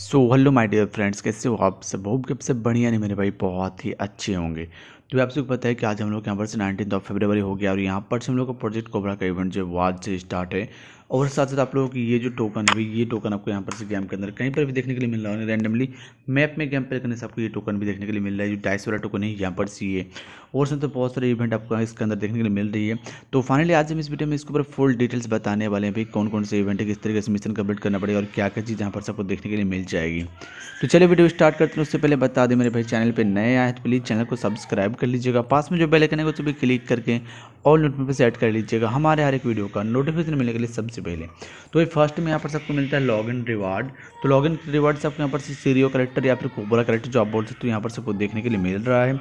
so hello my dear friends कैसे हो आप सब होप कब से बढ़िया नहीं मेरे भाई बहुत ही अच्छे होंगे तो आप सबको पता है कि आज हम लोग यहाँ पर से नाइनटीन ऑफ फेबरवरी हो गया और यहाँ पर से हम लोग का प्रोजेक्ट कोबरा का इवेंट जो है आज से स्टार्ट है और साथ साथ आप लोगों की ये जो टोकन है ये टोकन आपको यहाँ पर से गेम के अंदर कहीं पर भी देखने के लिए मिल रहा है रैंडमली मैप में गेम प्ले करने से आपको ये टोकन भी देखने के लिए मिल रहा है जो डाइस वाला टोकन है यहाँ पर सी है और उसमें तो बहुत सारे इवेंट आपको इसके अंदर देखने के लिए मिल रही है तो फाइनली आज हम इस वीडियो में इसके ऊपर फुल डिटेल्स बताने वाले हैं भाई कौन कौन से इवेंट है किस तरीके से मिशन कंप्लीट करना पड़ेगा और क्या क्या चीज़ यहाँ पर सबको देखने के लिए मिल जाएगी तो चलिए वीडियो स्टार्ट करते हैं उससे पहले बता दें मेरे भाई चैनल पर नए आए तो प्लीज़ चैनल को सब्सक्राइब कर लीजिएगा पास में जो बेल आइकन है उसे भी क्लिक करके ऑल नोट पर सेट कर लीजिएगा हमारे हर एक वीडियो का नोटिफिकेशन मिलने के लिए सबसे पहले तो ये फर्स्ट में यहाँ पर सबको मिलता है लॉग इन रिवार्ड तो लॉग इन रिवार्ड से आपको यहाँ पर सीरियो करेक्टर या फिर कोबरा करेक्टर जो आप बोल सकते हो यहाँ पर सबको देखने के लिए मिल रहा है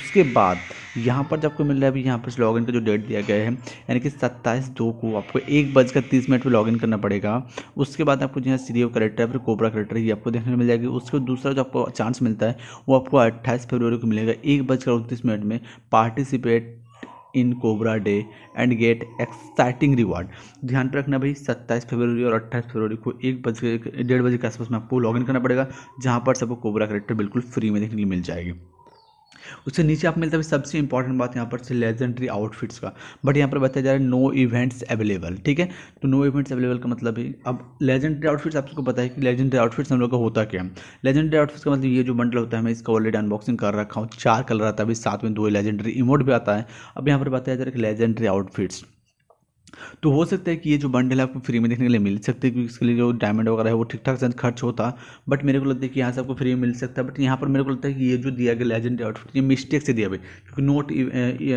उसके बाद यहाँ पर आपको मिल रहा है अभी यहाँ पर लॉग इन का जो डेट दिया गया है यानी कि सत्ताईस दो को आपको एक बजकर तीस मिनट पर लॉग इन करना पड़ेगा उसके बाद आपको जो है सीरियो करेक्टर या फिर कोबरा करेक्टर ये आपको देखने को मिल जाएगी उसके दूसरा जो आपको चांस मिलता है वो आपको अट्ठाईस फरवरी को मिलेगा एक बजकर उनतीस इन्वेस्टमेंट में participate in cobra day and get exciting reward ध्यान पर रखना भाई 27 फरवरी और 28 फरवरी को एक बजे डेढ़ बजे के आसपास में आपको लॉगिन करना पड़ेगा जहां पर सबको कोबरा करेक्टर बिल्कुल फ्री में देखने के लिए मिल जाएगी उससे नीचे आप मिलता है सबसे इंपॉर्टेंट बात यहाँ पर से लेजेंडरी आउटफिट्स का बट यहाँ पर बताया जा रहा है नो इवेंट्स अवेलेबल ठीक है तो नो इवेंट्स अवेलेबल का मतलब है अब लेजेंडरी आउटफिट्स आप सबको पता है कि लेजेंडरी आउटफिट्स हम लोग का होता क्या है लेजेंडरी आउटफिट्स का मतलब ये जो बंडल होता है मैं इसका ऑलरेडी अनबॉक्सिंग कर रखा हूँ चार कलर आता है अभी साथ में दो लेजेंडरी इमोट भी आता है अब यहाँ पर बताया जा रहा है कि लेजेंडरी आउटफिट्स तो हो सकता है कि ये जो बंडल है आपको फ्री में देखने के लिए मिल सकते हैं क्योंकि इसके लिए जो डायमंड वगैरह है वो ठीक ठाक से खर्च होता बट मेरे को लगता है कि यहाँ से आपको फ्री में मिल सकता है बट यहाँ पर मेरे को लगता है कि ये जो दिया गया लेजेंड आउटफिट ये मिस्टेक से दिया भाई क्योंकि नोट e,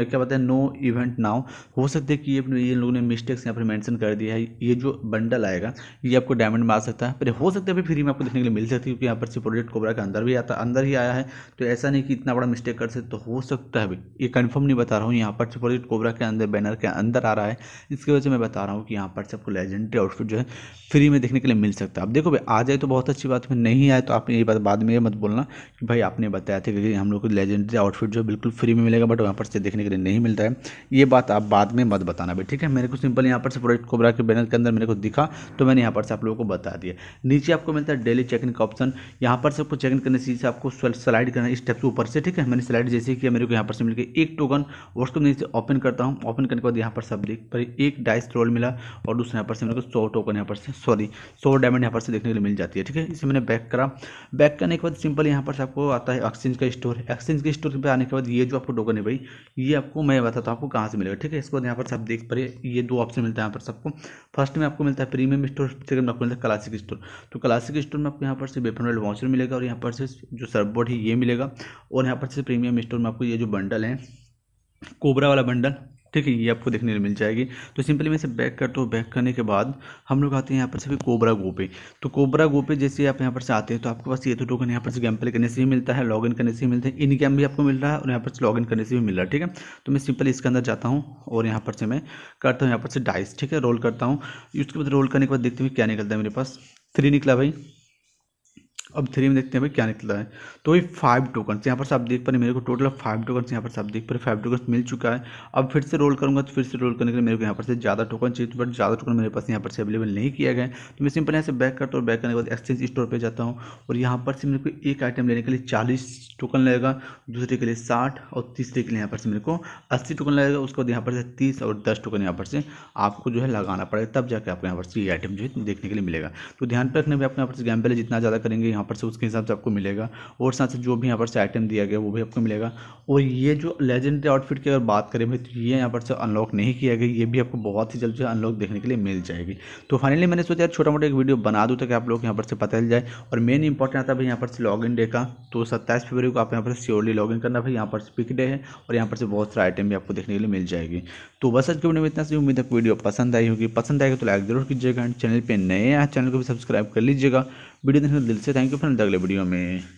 क्या बताया नो इवेंट नाउ हो सकता है कि ये ये लोगों ने मिस्टेक्स यहाँ पर मैंशन कर दिया है ये जो बंडल आएगा ये आपको डायमंड में आ सकता है पर हो सकता है फ्री में आपको देखने के लिए मिल सकती है क्योंकि यहाँ पर से प्रोजेक्ट कोबरा के अंदर भी आता अंदर ही आया है तो ऐसा नहीं कि इतना बड़ा मिस्टेक कर सकते तो हो सकता है भाई ये कन्फर्म नहीं बता रहा हूँ यहाँ पर से प्रोजेक्ट कोबरा के अंदर बैनर के अंदर आ रहा है इस इसकी वजह से मैं बता रहा हूँ कि यहाँ पर से आपको लेजेंडरी आउटफिट जो है फ्री में देखने के लिए मिल सकता है अब देखो भाई आ जाए तो बहुत अच्छी बात है नहीं आए तो आप ये बात बाद में ये मत बोलना कि भाई आपने बताया था क्योंकि हम लोग को लेजेंडरी आउटफिट जो है बिल्कुल फ्री में मिलेगा बट वहाँ पर से देखने के लिए नहीं मिलता है ये बात आप बाद में मत बताना भाई ठीक है मेरे को सिंपल यहाँ पर से प्रोडक्ट कोबरा के बैनर के अंदर मेरे को दिखा तो मैंने यहाँ पर से आप लोगों को बता दिया नीचे आपको मिलता है डेली चेक इन का ऑप्शन यहाँ पर से आपको चेक इन करने से आपको स्लाइड करना इस स्टेप के ऊपर से ठीक है मैंने स्लाइड जैसे किया मेरे को यहाँ पर से मिलकर एक टोकन और उसको नीचे ओपन करता हूँ ओपन करने के बाद यहाँ पर सब देख पर एक डाइस रोल मिला और दूसरे यहाँ पर से मेरे को सौ टोकन यहाँ पर से सॉरी सौ डायमंड यहाँ पर से देखने के लिए मिल जाती है ठीक है इसे मैंने बैक करा बैक करने के बाद सिंपल यहाँ पर आपको आता है एक्सचेंज का स्टोर एक्सचेंज के स्टोर पर आने के बाद ये जो आपको टोकन है भाई ये आपको मैं बताता हूँ आपको कहाँ से मिलेगा ठीक है इसके बाद यहाँ पर आप देख पा ये दो ऑप्शन मिलता है यहाँ पर सबको फर्स्ट में आपको मिलता है प्रीमियम स्टोर सेकंड में आपको मिलता है क्लासिक स्टोर तो क्लासिक स्टोर में आपको यहाँ पर से वेपन वेल वाउचर मिलेगा और यहाँ पर से जो सर्वबोर्ड है ये मिलेगा और यहाँ पर से प्रीमियम स्टोर में आपको ये जो बंडल है कोबरा वाला बंडल ठीक है ये आपको देखने को मिल जाएगी तो सिंपली मैं इसे बैक करता हूँ बैक करने के बाद हम लोग आते हैं यहाँ पर से कोबरा गोपे तो कोबरा गोपे जैसे आप यहाँ पर से आते हैं तो आपके पास ये तो टोकन यहाँ पर से गेम प्ले करने से भी मिलता है लॉगिन करने से भी मिलता है इन गेम भी आपको मिल रहा है और यहाँ पर से लॉगिन करने से भी मिल रहा है ठीक है तो मैं सिंपली इसके अंदर जाता हूँ और यहाँ पर से मैं करता हूँ यहाँ पर से डाइस ठीक है रोल करता हूँ उसके बाद रोल करने के बाद देखते हुए क्या निकलता है मेरे पास थ्री निकला भाई अब थ्री में देखते हैं भाई क्या निकला है तो वही फाइव टोकन यहाँ पर आप देख पा रहे मेरे को टोटल फाइव टोकन यहाँ पर आप देख पा रहे फाइव टोकन मिल चुका है अब फिर से रोल करूँगा तो फिर से रोल करने के लिए मेरे को यहाँ पर से ज़्यादा टोकन चाहिए बट ज़्यादा टोकन मेरे पास यहाँ पर से अवेलेबल नहीं किया गया तो मैं सिंपल यहाँ से बैक करता हूँ बैक करने के बाद एक्सचेंज स्टोर पर जाता हूँ और यहाँ पर से मेरे को एक आइटम लेने के लिए चालीस टोकन लगेगा दूसरे के लिए साठ और तीसरे के लिए यहाँ पर से मेरे को अस्सी टोकन लगेगा उसके बाद यहाँ पर से तीस और दस टोकन यहाँ पर से आपको जो है लगाना पड़ेगा तब जाकर आपको यहाँ पर से ये आइटम जो है देखने के लिए मिलेगा तो ध्यान पर रखने में आपको यहाँ पर से गैम्बल जितना ज़्यादा करेंगे यहाँ पर से उसके हिसाब से आपको मिलेगा और साथ साथ जो भी यहाँ पर से आइटम दिया गया वो भी आपको मिलेगा और ये जो लेजेंडरी आउटफिट की अगर बात करें भाई तो ये यहाँ पर से अनलॉक नहीं किया गया ये भी आपको बहुत ही जल्द से अनलॉक देखने के लिए मिल जाएगी तो फाइनली मैंने सोचा छोटा मोटा एक वीडियो बना दूँ ताकि आप लोग यहाँ पर से पता चल जाए और मेन इंपॉर्टेंट आता है भाई यहाँ पर से लॉग डे का तो सत्ताईस फरवरी को आप यहाँ पर श्योरली लॉग करना भाई यहाँ पर से पिक डे है और यहाँ पर से बहुत सारे आइटम भी आपको देखने के लिए मिल जाएगी तो बस आज के वीडियो में इतना सी उम्मीद है वीडियो पसंद आई होगी पसंद आएगी तो लाइक जरूर कीजिएगा चैनल पर नए हैं चैनल को भी सब्सक्राइब कर लीजिएगा वीडियो देखने दिल से थैंक यू फ्रेंड अगले वीडियो में